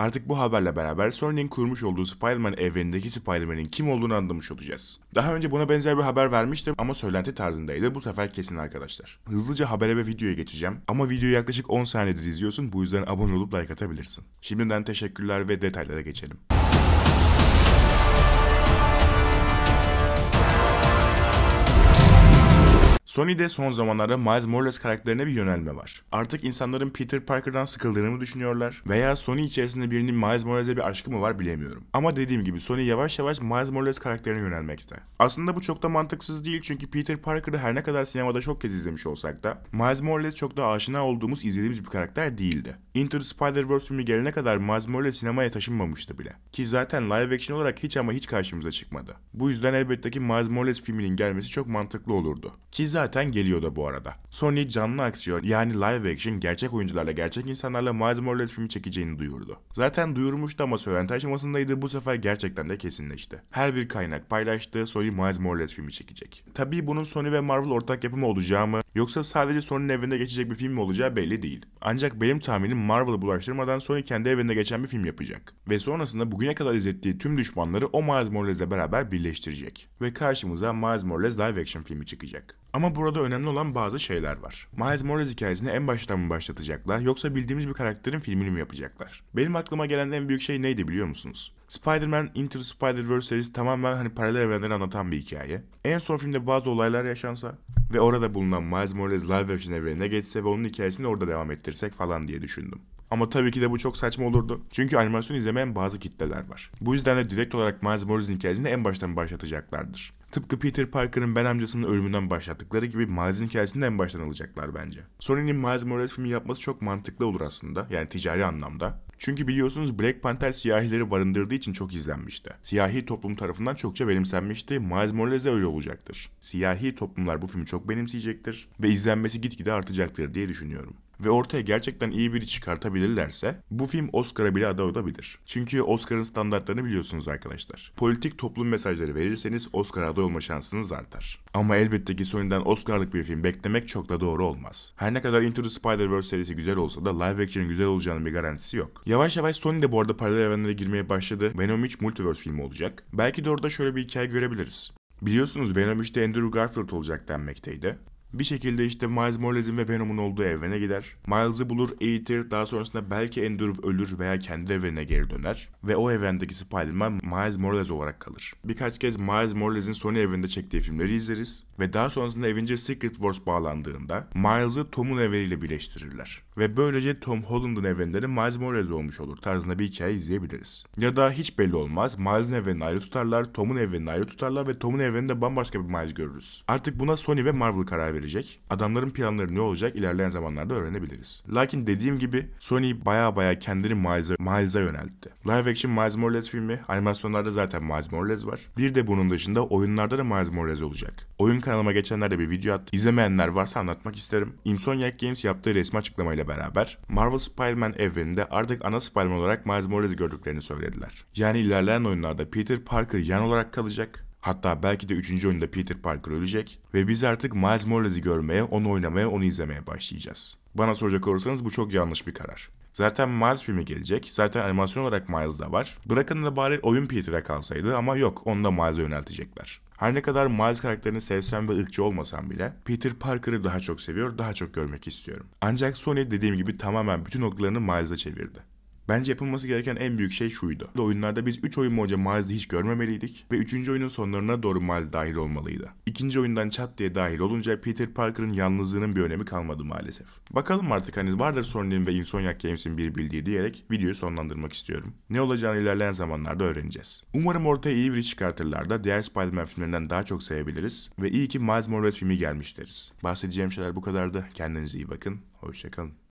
Artık bu haberle beraber Sony'nin kurmuş olduğu Spider-Man evrenindeki Spider-Man'in kim olduğunu anlamış olacağız. Daha önce buna benzer bir haber vermiştim ama söylenti tarzındaydı. Bu sefer kesin arkadaşlar. Hızlıca habere ve videoya geçeceğim. Ama videoyu yaklaşık 10 saniyede izliyorsun. Bu yüzden abone olup like atabilirsin. Şimdiden teşekkürler ve detaylara geçelim. Sony'de son zamanlarda Miles Morales karakterine bir yönelme var. Artık insanların Peter Parker'dan sıkıldığını mı düşünüyorlar veya Sony içerisinde birinin Miles Morales'e bir aşkı mı var bilemiyorum. Ama dediğim gibi Sony yavaş yavaş Miles Morales karakterine yönelmekte. Aslında bu çok da mantıksız değil çünkü Peter Parker'ı her ne kadar sinemada çok kez izlemiş olsak da Miles Morales çok da aşina olduğumuz izlediğimiz bir karakter değildi. Into the Spider-Verse filmi gelene kadar Miles Morales sinemaya taşınmamıştı bile. Ki zaten live action olarak hiç ama hiç karşımıza çıkmadı. Bu yüzden elbette ki Miles Morales filminin gelmesi çok mantıklı olurdu. Ki zaten zaten geliyordu bu arada. Sony canlı aksiyon yani live action gerçek oyuncularla gerçek insanlarla Miles Morales filmi çekeceğini duyurdu. Zaten duyurmuştu ama söylenti aşamasındaydı bu sefer gerçekten de kesinleşti. Her bir kaynak paylaştığı Sony Miles Morales filmi çekecek. Tabii bunun Sony ve Marvel ortak yapımı olacağı mı Yoksa sadece Sony'nin evinde geçecek bir film mi olacağı belli değil. Ancak benim tahminim Marvel'ı bulaştırmadan Sony kendi evinde geçen bir film yapacak. Ve sonrasında bugüne kadar izlettiği tüm düşmanları o Miles Morales'le beraber birleştirecek. Ve karşımıza Miles Morales live action filmi çıkacak. Ama burada önemli olan bazı şeyler var. Miles Morales hikayesini en baştan mı başlatacaklar yoksa bildiğimiz bir karakterin filmini mi yapacaklar? Benim aklıma gelen en büyük şey neydi biliyor musunuz? Spider-Man Into the Spider-Verse serisi tamamen hani paralel evrenleri anlatan bir hikaye. En son filmde bazı olaylar yaşansa ve orada bulunan Miles Morales live action evrenine geçse ve onun hikayesini orada devam ettirsek falan diye düşündüm. Ama tabii ki de bu çok saçma olurdu. Çünkü animasyon izlemeyen bazı kitleler var. Bu yüzden de direkt olarak Miles Morales'in hikayesini en baştan başlatacaklardır. Tıpkı Peter Parker'ın Ben amcasının ölümünden başlattıkları gibi Miles'in hikayesini en baştan alacaklar bence. Sony'nin Miles Morales filmi yapması çok mantıklı olur aslında. Yani ticari anlamda. Çünkü biliyorsunuz Black Panther siyahileri barındırdığı için çok izlenmişti. Siyahi toplum tarafından çokça benimsenmişti. Miles Morales de öyle olacaktır. Siyahi toplumlar bu filmi çok benimseyecektir ve izlenmesi gitgide artacaktır diye düşünüyorum ve ortaya gerçekten iyi biri çıkartabilirlerse bu film Oscar'a bile aday olabilir. Çünkü Oscar'ın standartlarını biliyorsunuz arkadaşlar. Politik toplum mesajları verirseniz Oscar'a aday olma şansınız artar. Ama elbette ki Sony'den Oscar'lık bir film beklemek çok da doğru olmaz. Her ne kadar Into the Spider-Verse serisi güzel olsa da live action'ın güzel olacağının bir garantisi yok. Yavaş yavaş Sony de bu arada paralel evrenlere girmeye başladı. Venom 3 Multiverse filmi olacak. Belki de orada şöyle bir hikaye görebiliriz. Biliyorsunuz Venom 3'te Andrew Garfield olacak denmekteydi. Bir şekilde işte Miles Morales'in ve Venom'un olduğu evrene gider. Miles'ı bulur, eğitir, daha sonrasında belki Endurov ölür veya kendi evrene geri döner. Ve o evrendeki Spider-Man Miles Morales olarak kalır. Birkaç kez Miles Morales'in Sony evinde çektiği filmleri izleriz. Ve daha sonrasında Avengers Secret Wars bağlandığında Miles'ı Tom'un evreniyle birleştirirler. Ve böylece Tom Holland'ın evrenleri Miles Morales olmuş olur tarzında bir hikaye izleyebiliriz. Ya da hiç belli olmaz Miles'ın evrenini ayrı tutarlar, Tom'un evrenini ayrı tutarlar ve Tom'un evreninde bambaşka bir Miles görürüz. Artık buna Sony ve Marvel karar verir verecek. Adamların planları ne olacak ilerleyen zamanlarda öğrenebiliriz. Lakin dediğim gibi Sony baya baya kendini Miles'a Miles yöneltti. Live action Miles Morales filmi, animasyonlarda zaten Miles Morales var. Bir de bunun dışında oyunlarda da Miles Morales olacak. Oyun kanalıma geçenlerde bir video attım. İzlemeyenler varsa anlatmak isterim. Insomniac Games yaptığı resmi açıklamayla beraber Marvel Spider-Man evreninde artık ana Spider-Man olarak Miles Morales gördüklerini söylediler. Yani ilerleyen oyunlarda Peter Parker yan olarak kalacak Hatta belki de 3. oyunda Peter Parker ölecek ve biz artık Miles Morales'i görmeye, onu oynamaya, onu izlemeye başlayacağız. Bana soracak olursanız bu çok yanlış bir karar. Zaten Miles filmi gelecek. Zaten animasyon olarak Miles da var. Bırakın da bari oyun Peter'e kalsaydı ama yok onu da Miles'e yöneltecekler. Her ne kadar Miles karakterini sevsem ve ırkçı olmasam bile Peter Parker'ı daha çok seviyor, daha çok görmek istiyorum. Ancak Sony dediğim gibi tamamen bütün noktalarını Miles'e çevirdi. Bence yapılması gereken en büyük şey şuydu. Bu oyunlarda biz 3 oyun boyunca Miles'ı hiç görmemeliydik ve 3. oyunun sonlarına doğru Miles dahil olmalıydı. İkinci oyundan çat diye dahil olunca Peter Parker'ın yalnızlığının bir önemi kalmadı maalesef. Bakalım artık hani vardır Sony'nin ve Insomniac Games'in bir bildiği diyerek videoyu sonlandırmak istiyorum. Ne olacağını ilerleyen zamanlarda öğreneceğiz. Umarım ortaya iyi bir çıkartırlar da diğer Spider-Man filmlerinden daha çok sevebiliriz ve iyi ki Miles Morales filmi gelmiş deriz. Bahsedeceğim şeyler bu kadardı. Kendinize iyi bakın. Hoşçakalın.